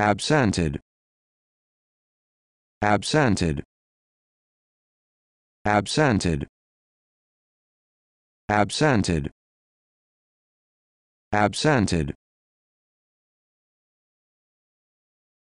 absented absented absented absented absented